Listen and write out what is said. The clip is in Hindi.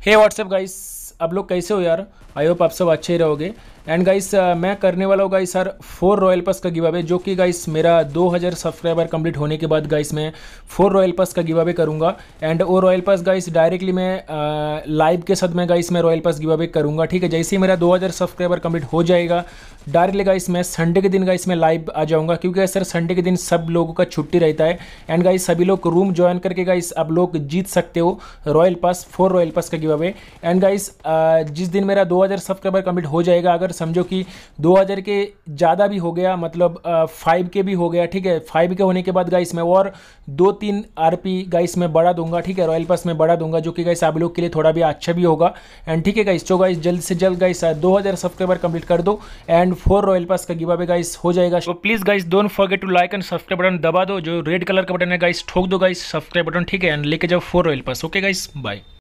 hey what's up guys आप लोग कैसे हो यार आई होप आप सब अच्छे ही रहोगे एंड गाइस uh, मैं करने वाला हूँ guys sir four royal pass का गिवावे जो कि गाइस मेरा 2000 सब्सक्राइबर कंप्लीट होने के बाद गाइस मैं फोर रॉयल पास का गिवावे करूँगा एंड वो रॉयल पास गाइस डायरेक्टली मैं लाइव uh, के साथ मैं गाइस मैं रॉयल पास गिवावे करूँगा ठीक है जैसे ही मेरा दो सब्सक्राइबर कंप्लीट हो जाएगा डायरेक्टली गाइस मैं संडे के दिन गाइस मैं लाइव आ जाऊँगा क्योंकि सर संडे के दिन सब लोगों का छुट्टी रहता है एंड गाइस सभी लोग रूम ज्वाइन करके गाइस आप लोग जीत सकते हो royal pass four royal pass का गिवावे एंड गाइस जिस दिन मेरा 2000 सब्सक्राइबर कम्प्लीट हो जाएगा अगर समझो कि 2000 के ज़्यादा भी हो गया मतलब फाइव के भी हो गया ठीक है फाइव के होने के बाद गाइस मैं और दो तीन आर पी गाइस मैं बढ़ा दूंगा ठीक है रॉयल पास में बढ़ा दूंगा जो कि गाइस आप लोग के लिए थोड़ा भी अच्छा भी होगा एंड ठीक है गाइस तो गाइस जल्द से जल्द गाइस दो सब्सक्राइबर कम्प्लीट कर दो एंड फोर रॉयल पास का गिवा गाइस हो जाएगा तो please guys don't forget to like and subscribe button दबा दो जो रेड कलर का बटन है गाइस ठोक दो गाइस सब्सक्राइब बटन ठीक है एंड लेके जाओ four royal pass okay guys bye